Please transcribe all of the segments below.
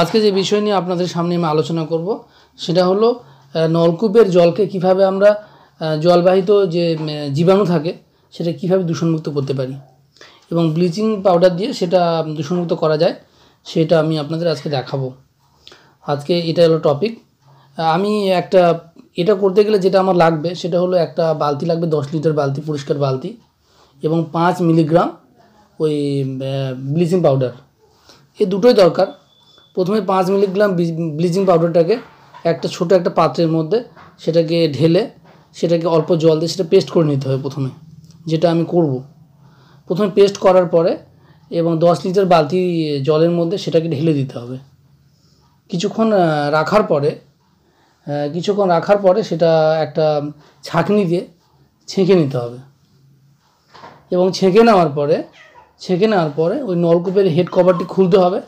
আজকে যে বিষয় নিয়ে আপনাদের সামনে আমি আলোচনা করব সেটা হলো নলকূপের জলকে কিভাবে আমরা জলবাহিত যে জীবাণু থাকে সেটা কিভাবে দূষণমুক্ত করতে পারি এবং ব্লিচিং পাউডার দিয়ে সেটা দূষণমুক্ত করা যায় সেটা আমি আপনাদের আজকে দেখাবো আজকে এটা হলো টপিক আমি একটা এটা করতে গেলে যেটা আমার লাগবে সেটা হলো একটা বালতি লাগবে দশ লিটার বালতি পরিষ্কার বালতি এবং পাঁচ মিলিগ্রাম ওই ব্লিচিং পাউডার এ দুটোই দরকার প্রথমে পাঁচ মিলিগ্রাম ব্লিচিং পাউডারটাকে একটা ছোট একটা পাত্রের মধ্যে সেটাকে ঢেলে সেটাকে অল্প জল দিয়ে সেটা পেস্ট করে নিতে হবে প্রথমে যেটা আমি করব প্রথমে পেস্ট করার পরে এবং দশ লিটার বালতি জলের মধ্যে সেটাকে ঢেলে দিতে হবে কিছুক্ষণ রাখার পরে কিছুক্ষণ রাখার পরে সেটা একটা ছাঁকনি দিয়ে ছেঁকে নিতে হবে এবং ছেঁকে নেওয়ার পরে ছেঁকে নেওয়ার পরে ওই নলকূপের হেড কভারটি খুলতে হবে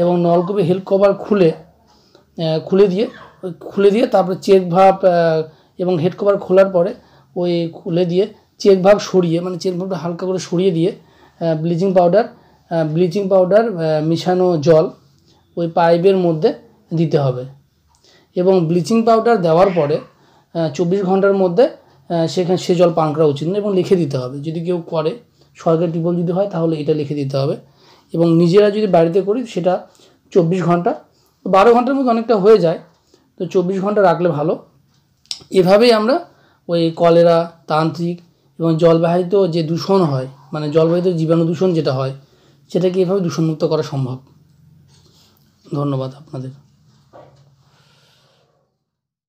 এবং নলকূপে হেল কভার খুলে খুলে দিয়ে খুলে দিয়ে তারপরে চেক ভাব এবং হেড কভার খোলার পরে ওই খুলে দিয়ে চেক ভাব সরিয়ে মানে চেক ভাবটা হালকা করে সরিয়ে দিয়ে ব্লিচিং পাউডার ব্লিচিং পাউডার মিশানো জল ওই পাইপের মধ্যে দিতে হবে এবং ব্লিচিং পাউডার দেওয়ার পরে চব্বিশ ঘন্টার মধ্যে সেখানে সে জল পান করা উচিত নয় এবং লিখে দিতে হবে যদি কেউ করে সরকারি টিপল যদি হয় তাহলে এটা লিখে দিতে হবে এবং নিজেরা যদি বাড়িতে করি সেটা চব্বিশ ঘন্টা বারো ঘন্টার মধ্যে অনেকটা হয়ে যায় তো চব্বিশ ঘন্টা রাখলে ভালো এভাবেই আমরা ওই কলেরা তান্ত্রিক এবং জলবাহিত যে দূষণ হয় মানে জলবাহিত জীবাণু দূষণ যেটা হয় সেটাকে এভাবে দূষণমুক্ত করা সম্ভব ধন্যবাদ আপনাদের